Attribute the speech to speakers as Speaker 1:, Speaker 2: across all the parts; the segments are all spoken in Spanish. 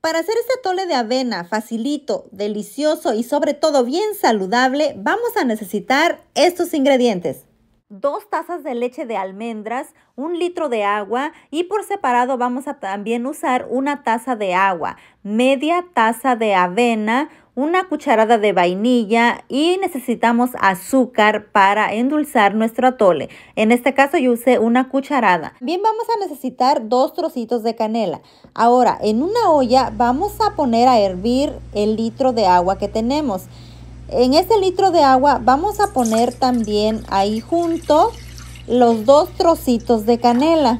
Speaker 1: Para hacer este tole de avena facilito, delicioso y sobre todo bien saludable, vamos a necesitar estos ingredientes. Dos tazas de leche de almendras, un litro de agua y por separado vamos a también usar una taza de agua, media taza de avena, una cucharada de vainilla y necesitamos azúcar para endulzar nuestro atole. En este caso yo usé una cucharada. Bien, vamos a necesitar dos trocitos de canela. Ahora, en una olla vamos a poner a hervir el litro de agua que tenemos. En este litro de agua vamos a poner también ahí junto los dos trocitos de canela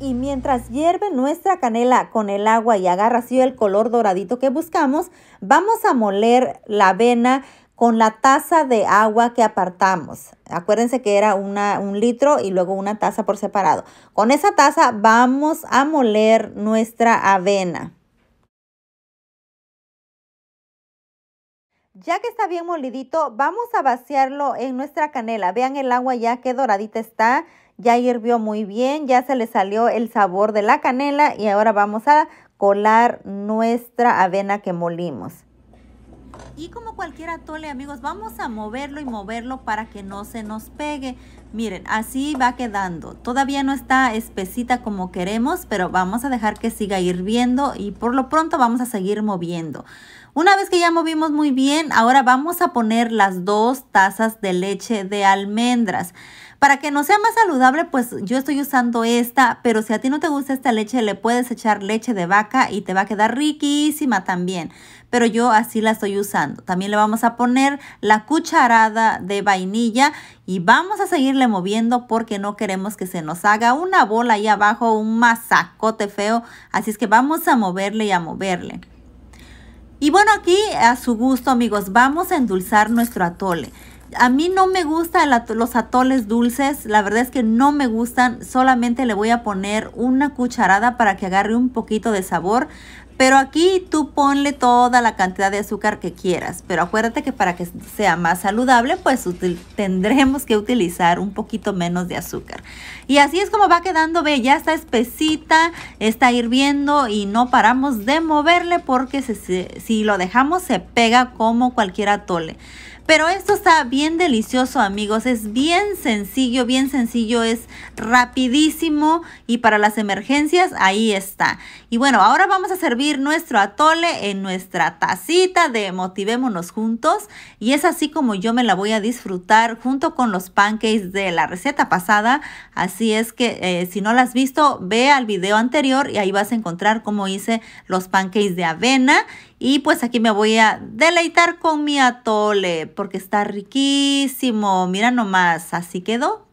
Speaker 1: y mientras hierve nuestra canela con el agua y agarra así el color doradito que buscamos, vamos a moler la avena con la taza de agua que apartamos. Acuérdense que era un litro y luego una taza por separado. Con esa taza vamos a moler nuestra avena. Ya que está bien molidito, vamos a vaciarlo en nuestra canela. Vean el agua ya que doradita está, ya hirvió muy bien, ya se le salió el sabor de la canela y ahora vamos a colar nuestra avena que molimos y como cualquier atole, amigos, vamos a moverlo y moverlo para que no se nos pegue. Miren, así va quedando. Todavía no está espesita como queremos, pero vamos a dejar que siga hirviendo y por lo pronto vamos a seguir moviendo. Una vez que ya movimos muy bien, ahora vamos a poner las dos tazas de leche de almendras. Para que no sea más saludable, pues yo estoy usando esta, pero si a ti no te gusta esta leche, le puedes echar leche de vaca y te va a quedar riquísima también. Pero yo así la estoy usando. También le vamos a poner la cucharada de vainilla y vamos a seguirle moviendo porque no queremos que se nos haga una bola ahí abajo, un masacote feo. Así es que vamos a moverle y a moverle. Y bueno, aquí a su gusto, amigos, vamos a endulzar nuestro atole. A mí no me gustan los atoles dulces, la verdad es que no me gustan, solamente le voy a poner una cucharada para que agarre un poquito de sabor, pero aquí tú ponle toda la cantidad de azúcar que quieras, pero acuérdate que para que sea más saludable, pues tendremos que utilizar un poquito menos de azúcar. Y así es como va quedando, ve, ya está espesita, está hirviendo y no paramos de moverle porque si lo dejamos se pega como cualquier atole. Pero esto está bien delicioso, amigos. Es bien sencillo, bien sencillo, es rapidísimo y para las emergencias ahí está. Y bueno, ahora vamos a servir nuestro atole en nuestra tacita de Motivémonos Juntos y es así como yo me la voy a disfrutar junto con los pancakes de la receta pasada. Así es que eh, si no la has visto, ve al video anterior y ahí vas a encontrar cómo hice los pancakes de avena y pues aquí me voy a deleitar con mi atole porque está riquísimo. Mira nomás, así quedó.